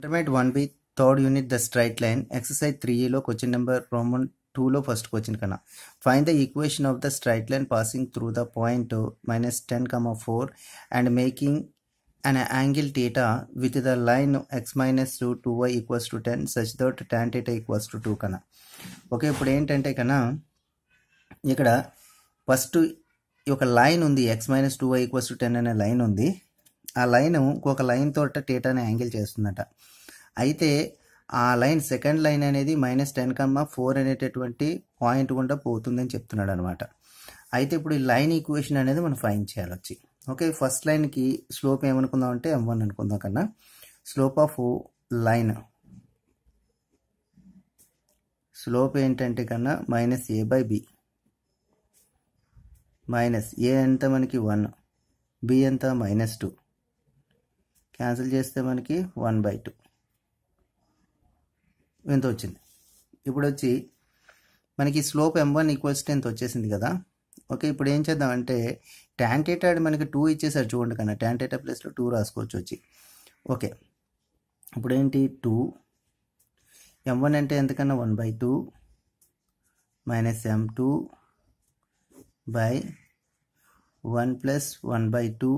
intermediate one B third unit the straight line exercise three ఈలో question number roman టూలో first question కన్నా find the equation of the straight line passing through the point minus ten comma four and making an angle theta with the line x minus two two y equals to ten such that tan theta equals to two కన్నా okay ఇప్పుడు ఏంటంటే కన్నా ఇక్కడ first ఒక line ఉంది x minus two y equals to ten అనే line ఉంది ఆ లైన్ ఇంకొక లైన్ తోట టీటాని యాంగిల్ చేస్తుందట అయితే ఆ లైన్ సెకండ్ లైన్ అనేది మైనస్ టెన్ కమ్మా ఫోర్ అనేటటువంటి పాయింట్ గుండా పోతుందని చెప్తున్నాడు అనమాట అయితే ఇప్పుడు ఈ లైన్ ఈక్వేషన్ అనేది మనం ఫైన్ చేయాలి వచ్చి ఓకే ఫస్ట్ లైన్కి స్లోప్ ఏమనుకుందాం అంటే ఎం వన్ అనుకుందాం కన్నా స్లోప్ ఆఫ్ లైన్ స్లోప్ ఏంటంటే కన్నా minus a by b minus a ఎంత మనకి వన్ బి ఎంత మైనస్ టూ క్యాన్సిల్ చేస్తే మనకి వన్ బై టూ ఎంత వచ్చింది ఇప్పుడు వచ్చి మనకి slope m one equals tenth వచ్చేసింది కదా ఓకే ఇప్పుడు ఏం చేద్దాం అంటే టేటా మనకి టూ ఇచ్చేసారు చూడండి కన్నా ట్యాంటేటా ప్లేస్లో టూ రాసుకోవచ్చు వచ్చి ఓకే ఇప్పుడు ఏంటి టూ ఎం వన్ అంటే ఎంతకన్నా one by two minus m two by one plus one by two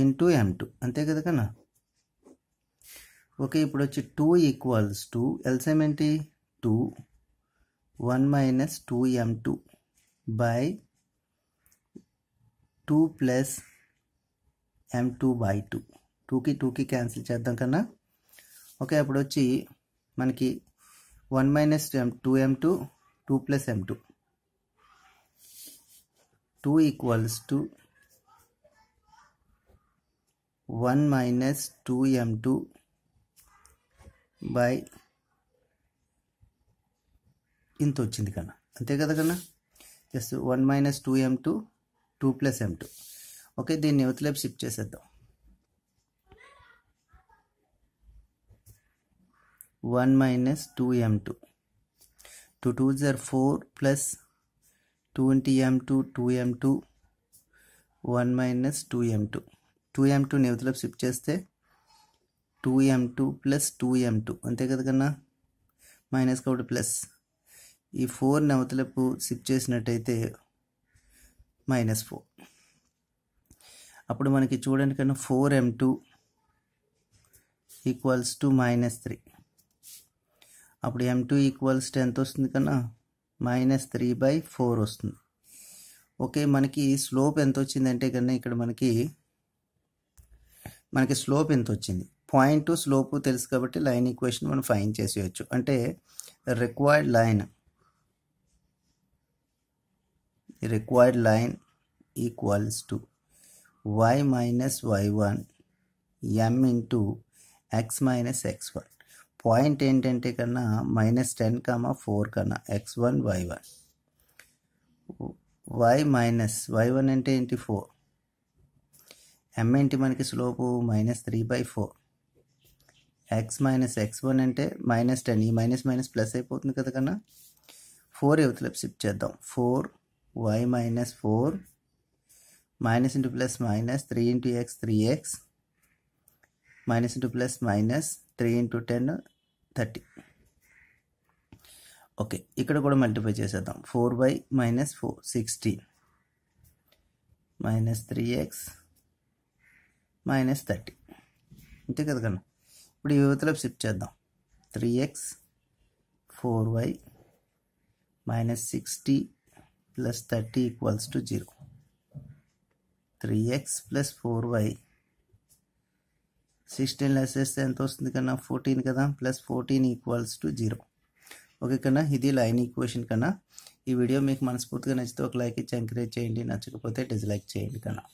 into m two అంతే కదా కన్నా ఓకే ఇప్పుడు వచ్చి టూ ఈక్వల్స్ టూ ఎల్సిఎం ఏంటి two one minus two m two by two plus m two by two టూకి టూకి cancel చేద్దాం కన్నా ఓకే అప్పుడు వచ్చి మనకి one minus m two m two two plus m two two equals two one two m two by ఇంత వచ్చింది కన్నా అంతే కదా కన్నా just one minus two m two two plus m two okay దీన్ని యువతలైపు షిఫ్ట్ చేసేద్దాం one minus two m two two two జర్ four plus twenty m two two m two one minus two m two two m two ఇవతలకు shift చేస్తే two m two plus two m two అంతే కదా కన్నా minus కాబట్టి plus ఈ four అవతలకు shift చేసినట్టయితే మైనస్ ఫోర్ అప్పుడు మనకి చూడండి కన్నా four m two equals to minus three అప్పుడు ఎం టూ ఈక్వల్స్ టు ఎంత వస్తుంది కన్నా మైనస్ త్రీ బై ఫోర్ వస్తుంది ఓకే మనకి స్లోప్ ఎంత వచ్చిందంటే కన్నా ఇక్కడ మనకి మనకి స్లోప్ ఎంత వచ్చింది పాయింట్ స్లోపు తెలుసు కాబట్టి లైన్ ఈక్వేషన్ మనం ఫైన్ చేసేయచ్చు అంటే required line required line equals to y minus y one m into x minus x one point ఏంటంటే కన్నా మైనస్ టెన్ కామా ఫోర్ కన్నా x one y one y minus y one అంటే ఏంటి four m మనకి slope minus three by four x minus x one అంటే minus ten ఈ minus minus plus అయిపోతుంది కదా కన్నా ఫోర్ యువతలపు షిఫ్ట్ చేద్దాం four y minus four minus into plus minus three into x three x minus into plus minus three into ten thirty okay ఇక్కడ కూడా multiply చేసేద్దాం four by minus four sixty minus three x minus thirty అంతే కదా కన్నా ఇప్పుడు ఈ యువతలోకి shift చేద్దాం three x four y minus sixty plus thirty equals to zero three x plus four y sixteen less చేస్తే ఎంత వస్తుంది కన్నా ఫోర్టీన్ కదా plus fourteen equals to zero okay కన్నా ఇది లైన్ ఈక్వేషన్ కన్నా ఈ వీడియో మీకు మనస్ఫూర్తిగా నచ్చితే ఒక లైక్ ఇచ్చి ఎంకరేజ్ చేయండి నచ్చకపోతే డిస్లైక్ చేయండి కన్నా